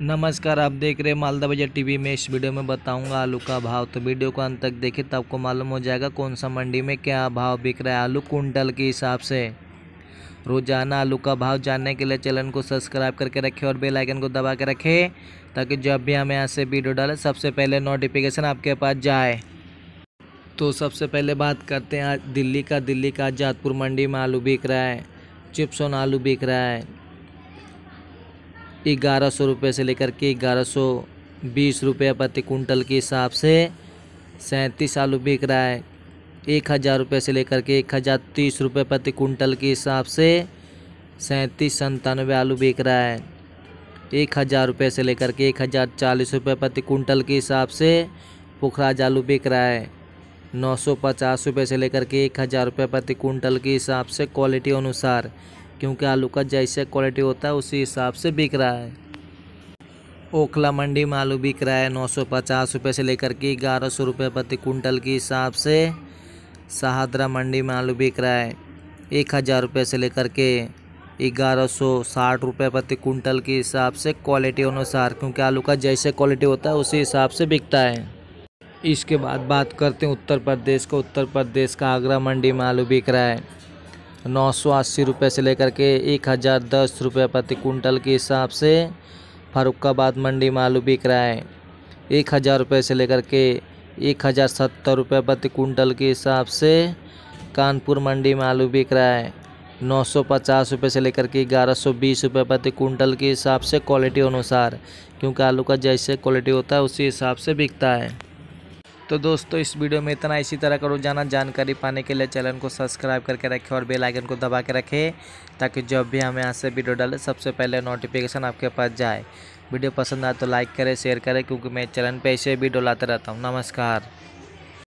नमस्कार आप देख रहे हैं मालदा बाजार टीवी में इस वीडियो में बताऊंगा आलू का भाव तो वीडियो को अंत तक देखें तो आपको मालूम हो जाएगा कौन सा मंडी में क्या भाव बिक रहा है आलू कुंटल के हिसाब से रोजाना आलू का भाव जानने के लिए चैनल को सब्सक्राइब करके रखें और बेल आइकन को दबा के रखें ताकि जब भी हमें यहाँ से वीडियो डालें सबसे पहले नोटिफिकेशन आपके पास जाए तो सबसे पहले बात करते हैं दिल्ली का दिल्ली का जातपुर मंडी में आलू बिक रहा है चिप्सोन आलू बिक रहा है ग्यारह सौ रुपये से लेकर के ग्यारह सौ बीस रुपये प्रति कुंटल के हिसाब से सैंतीस आलू बिक रहा है एक हज़ार रुपये से लेकर के एक हज़ार तीस रुपये प्रति कुंटल के हिसाब से सैंतीस संतानवे आलू बिक रहा है एक हज़ार रुपये से लेकर के एक हज़ार चालीस रुपये प्रति कुंटल के हिसाब से पुखराज आलू बिक रहा है नौ सौ पचास रुपये से लेकर के एक हज़ार रुपये प्रति कुंटल के हिसाब से क्वालिटी अनुसार क्योंकि आलू का जैसे क्वालिटी होता है उसी हिसाब से बिक रहा है ओखला मंडी में आलू बिक रहा है नौ सौ पचास रुपये से लेकर के ग्यारह सौ रुपये प्रति कुंटल के हिसाब से शाहदरा मंडी में आलू बिक रहा है एक हज़ार रुपये से लेकर के ग्यारह सौ साठ रुपये प्रति कुंटल के हिसाब से क्वालिटी अनुसार क्योंकि आलू का जैसे क्वालिटी होता है उसी हिसाब से बिकता है इसके बाद बात करते हैं उत्तर प्रदेश का उत्तर प्रदेश का आगरा मंडी में आलू बिक रहा है नौ सौ अस्सी रुपये से लेकर के एक हज़ार दस रुपये प्रति कुंटल के हिसाब से फरुखाबाद मंडी में आलू बिक रहा है एक हज़ार रुपये से लेकर के एक हज़ार सत्तर रुपये प्रति कुंटल के हिसाब से कानपुर मंडी में आलू बिक रहा है नौ सौ पचास रुपये से लेकर के ग्यारह सौ बीस रुपये प्रति कुंटल के हिसाब से क्वालिटी अनुसार क्योंकि आलू का जैसे क्वालिटी होता है उसी हिसाब से बिकता है तो दोस्तों इस वीडियो में इतना इसी तरह का रोजाना जानकारी पाने के लिए चैनल को सब्सक्राइब करके रखें और बेल आइकन को दबा के रखें ताकि जब भी हम यहाँ से वीडियो डालें सबसे पहले नोटिफिकेशन आपके पास जाए वीडियो पसंद आए तो लाइक करें शेयर करें क्योंकि मैं चैनल पर ऐसे वीडियो लाते रहता हूँ नमस्कार